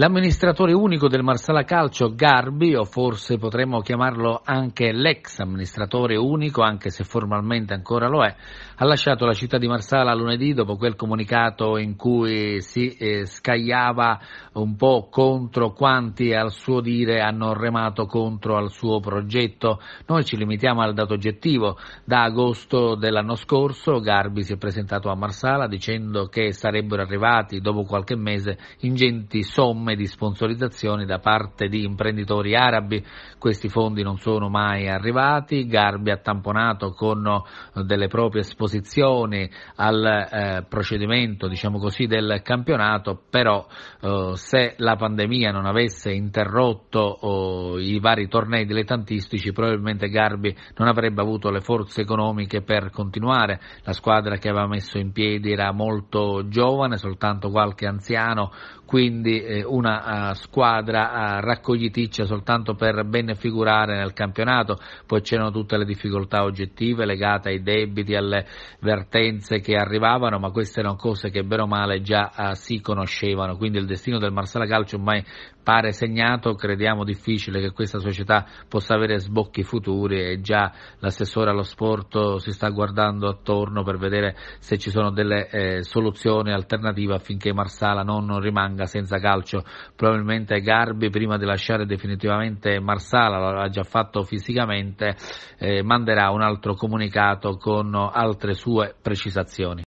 L'amministratore unico del Marsala Calcio Garbi, o forse potremmo chiamarlo anche l'ex amministratore unico, anche se formalmente ancora lo è, ha lasciato la città di Marsala lunedì dopo quel comunicato in cui si eh, scagliava un po' contro quanti al suo dire hanno remato contro al suo progetto. Noi ci limitiamo al dato oggettivo. Da agosto dell'anno scorso Garbi si è presentato a Marsala dicendo che sarebbero arrivati dopo qualche mese ingenti somme somme di sponsorizzazione da parte di imprenditori arabi. Questi fondi non sono mai arrivati. Garbi ha tamponato con eh, delle proprie esposizioni al eh, procedimento diciamo così, del campionato, però eh, se la pandemia non avesse interrotto oh, i vari tornei dilettantistici probabilmente Garbi non avrebbe avuto le forze economiche per continuare. La squadra che aveva messo in piedi era molto giovane, soltanto qualche anziano, quindi eh, una uh, squadra uh, raccogliticcia soltanto per ben figurare nel campionato, poi c'erano tutte le difficoltà oggettive legate ai debiti, alle vertenze che arrivavano, ma queste erano cose che bene o male già uh, si conoscevano, quindi il destino del Marsala Calcio ormai pare segnato, crediamo difficile che questa società possa avere sbocchi futuri e già l'assessore allo sport si sta guardando attorno per vedere se ci sono delle eh, soluzioni alternative affinché Marsala non rimanga senza calcio probabilmente Garbi prima di lasciare definitivamente Marsala, l'ha già fatto fisicamente, eh, manderà un altro comunicato con altre sue precisazioni.